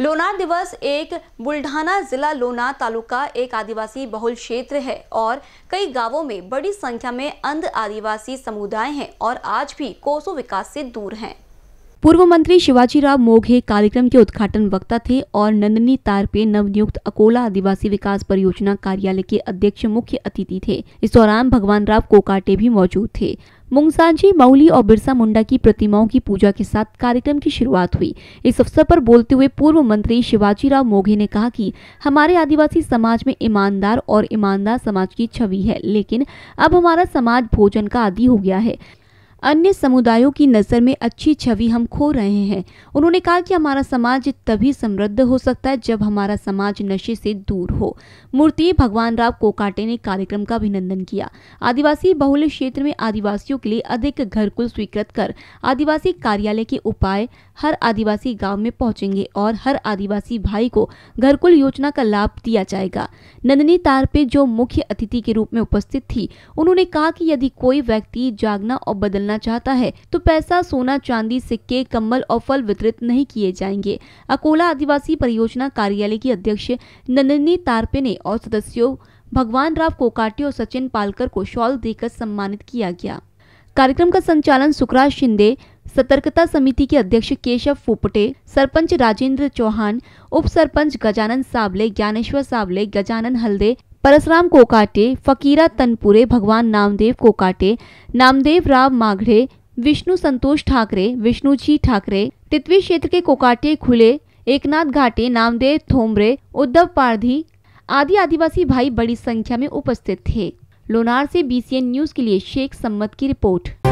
लोनार दिवस एक बुल्ढाना जिला लोनार तालुका एक आदिवासी बहुल क्षेत्र है और कई गांवों में बड़ी संख्या में अंध आदिवासी समुदाय हैं और आज भी कोसो विकास से दूर हैं पूर्व मंत्री शिवाजी राव मोघे कार्यक्रम के उद्घाटन वक्ता थे और नंदनी तारपे नवनियुक्त अकोला आदिवासी विकास परियोजना कार्यालय के अध्यक्ष मुख्य अतिथि थे इस दौरान भगवान राव कोकाटे भी मौजूद थे मुंगसाजी मऊली और बिरसा मुंडा की प्रतिमाओं की पूजा के साथ कार्यक्रम की शुरुआत हुई इस अवसर पर बोलते हुए पूर्व मंत्री शिवाजी राव मोघे ने कहा कि हमारे आदिवासी समाज में ईमानदार और ईमानदार समाज की छवि है लेकिन अब हमारा समाज भोजन का आदि हो गया है अन्य समुदायों की नज़र में अच्छी छवि हम खो रहे हैं उन्होंने कहा कि हमारा समाज तभी समृद्ध हो सकता है जब हमारा समाज नशे से दूर हो मूर्ति भगवान राव कोकाटे ने कार्यक्रम का अभिनंदन किया आदिवासी बहुल क्षेत्र में आदिवासियों के लिए अधिक घरकुल स्वीकृत कर आदिवासी कार्यालय के उपाय हर आदिवासी गाँव में पहुँचेंगे और हर आदिवासी भाई को घरकुल योजना का लाभ दिया जाएगा नंदनी पे जो मुख्य अतिथि के रूप में उपस्थित थी उन्होंने कहा कि यदि कोई व्यक्ति जागना और बदलना करना चाहता है तो पैसा सोना चांदी सिक्के कम्बल और फल वितरित नहीं किए जाएंगे अकोला आदिवासी परियोजना कार्यालय की अध्यक्ष नंदनी तारपे ने और सदस्यों भगवान राव कोकाटी और सचिन पालकर को शॉल देकर सम्मानित किया गया कार्यक्रम का संचालन सुखराज शिंदे सतर्कता समिति के अध्यक्ष केशव फोपटे सरपंच राजेंद्र चौहान उप सरपंच गजानन सावले ज्ञानेश्वर सावले गजानन हल्दे परशुराम कोकाटे फकीरा तनपुरे भगवान नामदेव कोकाटे नामदेव राव माघड़े विष्णु संतोष ठाकरे विष्णु जी ठाकरे तितवी क्षेत्र के कोकाटे खुले एकनाथ घाटे नामदेव थोमरे उद्धव पारधी आदि आदिवासी भाई बड़ी संख्या में उपस्थित थे लोनार से बीसीएन न्यूज के लिए शेख सम्मत की रिपोर्ट